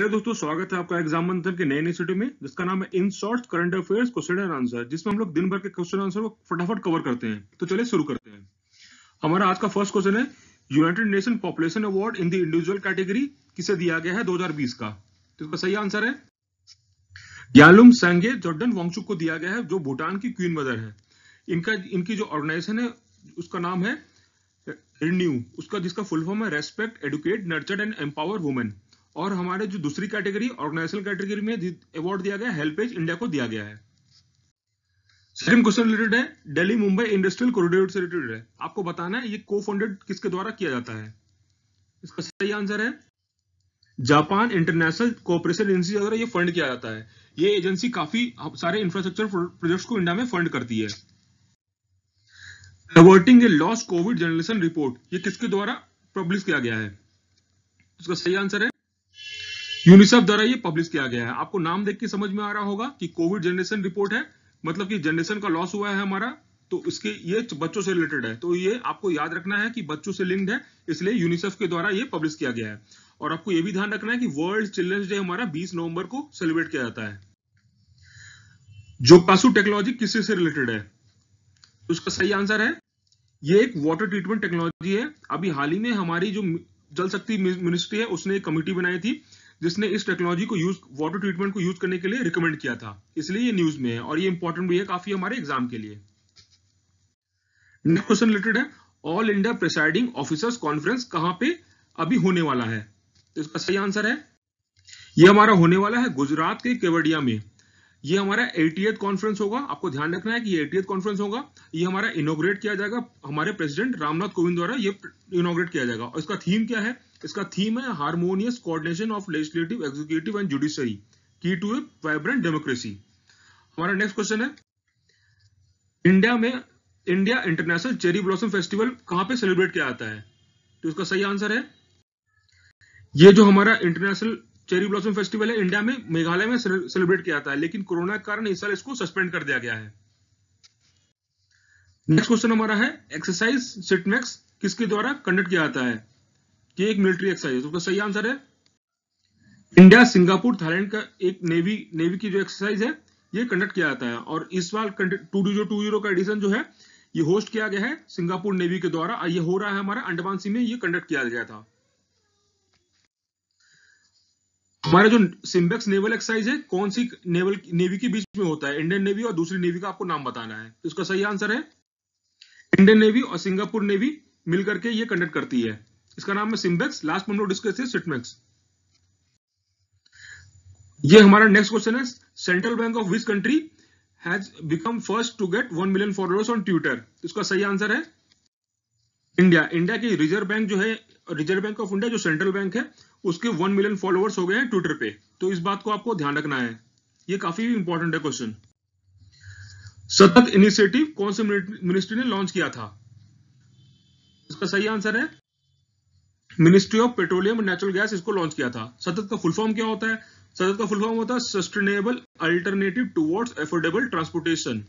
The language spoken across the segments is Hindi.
हेलो दोस्तों स्वागत है आपका एग्जाम मंथन के नए इनिशिएटिव में जिसका नाम है in short current affairs question and answer जिसमें हम लोग दिन भर के क्वेश्चन आंसर को फटाफट कवर करते हैं तो चलिए शुरू करते हैं हमारा आज का फर्स्ट क्वेश्चन है United Nation population award in the individual category किसे दिया गया है दो का तो इसका सही आंसर है यालुम सांगे जॉर्डन वांगचुक को दिया गया है जो भूटान की क्वीन मदर है इनका इनकी जो ऑर्गेनाइजेशन है उसका नाम है रिन्यू उसका जिसका फुल फॉर्म है respect educate nurtured and empower women और हमारे जो दूसरी कैटेगरी ऑर्गेनाइजेशनल कैटेगरी में अवार्ड दिया गया हेल्पेज इंडिया को दिया गया है सेकंड क्वेश्चन रिलेटेड है दिल्ली मुंबई इंडस्ट्रियल कॉरिडोर से रिलेटेड है आपको बताना है ये को फंडेड किसके द्वारा किया जाता है इसका सही आंसर है जापान इंटरनेशनल कोऑपरेशन एजेंसी द्वारा ये फंड किया जाता है ये एजेंसी काफी सारे इंफ्रास्ट्रक्चर प्रोजेक्ट्स को इंडिया में फंड करती है averting a loss Covid generation report ये किसके द्वारा पब्लिश किया गया है इसका सही आंसर है यूनिसेफ द्वारा ये पब्लिश किया गया है आपको नाम देख के समझ में आ रहा होगा कि कोविड जनरेशन रिपोर्ट है मतलब कि जनरेशन का लॉस हुआ है हमारा तो इसके ये बच्चों से रिलेटेड है तो ये आपको याद रखना है कि बच्चों से लिंक्ड है इसलिए यूनिसेफ के द्वारा ये पब्लिश किया गया है और आपको ये भी ध्यान रखना है कि वर्ल्ड चिल्ड्रंस डे हमारा 20 नवंबर को सेलिब्रेट किया जाता है जो पासु टेक्नोलॉजी किससे से रिलेटेड है उसका सही आंसर है ये एक वाटर ट्रीटमेंट टेक्नोलॉजी है अभी हाल ही में हमारी जो जल शक्ति मिनिस्ट्री है उसने एक कमेटी बनाई थी जिसने इस टेक्नोलॉजी को यूज वाटर ट्रीटमेंट को यूज करने के लिए रिकमेंड किया था इसलिए ये न्यूज में है और ये इंपॉर्टेंट भी है काफी हमारे एग्जाम के लिए नेक्स्ट क्वेश्चन रिलेटेड है all India presiding officers conference कहां पे अभी होने वाला है तो इसका सही आंसर है ये हमारा होने वाला है गुजरात के केवड़िया में ये हमारा एटीएथ कॉन्फ्रेंस होगा आपको ध्यान रखना है कि ये एटीएथ कॉन्फ्रेंस होगा ये हमारा इनोग्रेट किया जाएगा हमारे प्रेसिडेंट रामनाथ कोविंद द्वारा ये इनोग्रेट किया जाएगा और इसका थीम क्या है इसका थीम है harmonious coordination of legislative executive and judiciary key to a vibrant democracy हमारा नेक्स्ट क्वेश्चन है इंडिया में India international cherry blossom festival कहां पे सेलिब्रेट किया जाता है तो इसका सही आंसर है ये जो हमारा इंटरनेशनल चेरी ब्लॉसम फेस्टिवल है इंडिया में मेघालय में सेलिब्रेट किया जाता है लेकिन कोरोना के कारण इस साल इसको सस्पेंड कर दिया गया है नेक्स्ट क्वेश्चन हमारा है एक्सरसाइज सिटमैक्स किसके द्वारा कंडक्ट किया जाता है ये एक मिलिट्री एक्सरसाइज है तो सही आंसर है इंडिया सिंगापुर थाईलैंड का एक नेवी नेवी की जो एक्सरसाइज है ये कंडक्ट किया जाता है और इस बार टू जीरो टू जीरो का एडिशन जो है ये होस्ट किया गया है सिंगापुर नेवी के द्वारा ये हो रहा है हमारा अंडमान सी में ये कंडक्ट किया गया था हमारा जो सिम्बेक्स नेवल एक्सरसाइज है कौन सी नेवल नेवी के बीच में होता है इंडियन नेवी और दूसरी नेवी का आपको नाम बताना है तो इसका सही आंसर है इंडियन नेवी और सिंगापुर नेवी मिलकर के ये कंडक्ट करती है इसका नाम है सिम्बेक्स लास्ट में हम लोग डिस्कस सिटमेक्स ये हमारा नेक्स्ट क्वेश्चन है central bank of which country has become first to get one million followers on Twitter इसका सही आंसर है इंडिया इंडिया की रिजर्व बैंक जो है रिजर्व बैंक ऑफ इंडिया जो सेंट्रल बैंक है उसके वन मिलियन फॉलोअर्स हो गए हैं ट्विटर पे तो इस बात को आपको ध्यान रखना है ये काफी इंपॉर्टेंट है क्वेश्चन सतत इनिशिएटिव कौन से मिनिस्ट्री ने लॉन्च किया था इसका सही आंसर है ministry of petroleum and natural gas इसको लॉन्च किया था सतत का फुल फॉर्म क्या होता है सतत का फुल फॉर्म होता है sustainable alternative towards affordable transportation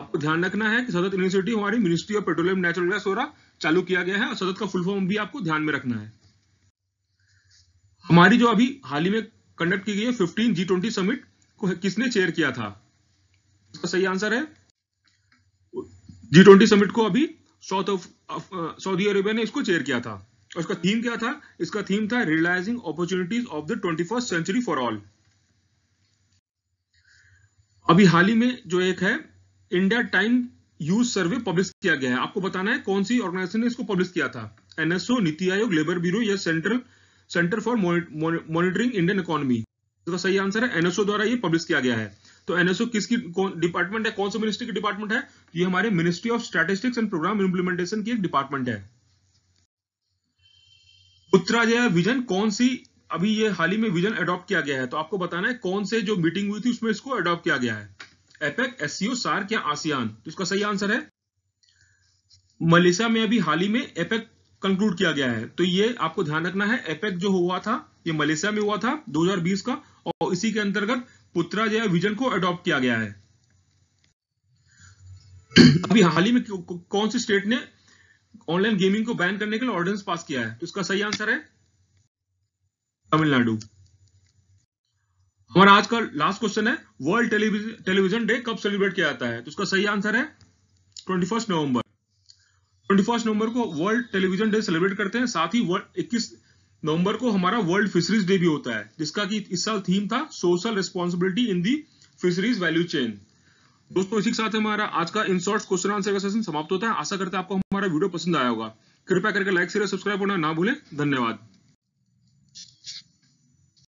आपको ध्यान रखना है कि सतत यूनिवर्सिटी हमारी ministry of petroleum natural gas द्वारा चालू किया गया है और सतत का फुल फॉर्म भी आपको ध्यान में रखना है हमारी जो अभी हाल ही में कंडक्ट की गई है फिफ्टीन जी ट्वेंटी समिट को किसने चेयर किया था इसका सही आंसर है जी ट्वेंटी समिट को अभी साउथ ऑफ सऊदी अरेबिया ने इसको चेयर किया था और इसका थीम क्या था इसका थीम था realising opportunities of the twenty first century for all अभी हाल ही में जो एक है India time use survey publish किया गया है आपको बताना है कौन सी ऑर्गेनाइजेशन ने इसको पब्लिश किया था NSO NITI Aayog labour bureau या central centre for monitoring Indian economy इसका सही आंसर है एनएसओ द्वारा ये पब्लिश किया गया है तो एनएसओ किसकी डिपार्टमेंट है कौन सा मिनिस्ट्री की डिपार्टमेंट है ये हमारे ministry of statistics and programme implementation की एक डिपार्टमेंट है उत्तरा विजन कौन सी अभी ये हाल ही में विजन अडॉप्ट किया गया है तो आपको बताना है कौन से जो मीटिंग हुई थी उसमें इसको अडॉप्ट किया गया है एपेक एससीओ सार क्या आसियान तो इसका सही आंसर है मलेशिया में अभी हाल ही में एपेक कंक्लूड किया गया है तो ये आपको ध्यान रखना है एपेक जो हुआ था ये मलेशिया में हुआ था 2020 का और इसी के अंतर्गत पुत्रा पुत्राजया विजन को अडॉप्ट किया गया है अभी हाल ही में कौन सी स्टेट ने ऑनलाइन गेमिंग को बैन करने के लिए ऑर्डिनेंस पास किया है तो इसका सही आंसर है तमिलनाडु हमारा आज का लास्ट क्वेश्चन है वर्ल्ड टेलीविजन डे कब सेलिब्रेट किया जाता है तो इसका सही आंसर है twenty first November twenty first November को वर्ल्ड टेलीविजन डे सेलिब्रेट करते हैं साथ ही वर्ल्ड इक्कीस नवंबर को हमारा वर्ल्ड फिशरीज डे भी होता है जिसका कि इस साल थीम था social responsibility in the fisheries value chain दोस्तों इसी के साथ हमारा आज का इन शॉर्ट क्वेश्चन आंसर का सेशन समाप्त होता है आशा करते हैं आपको हमारा वीडियो पसंद आया होगा कृपया करके लाइक शेयर सब्सक्राइब करना ना भूलें धन्यवाद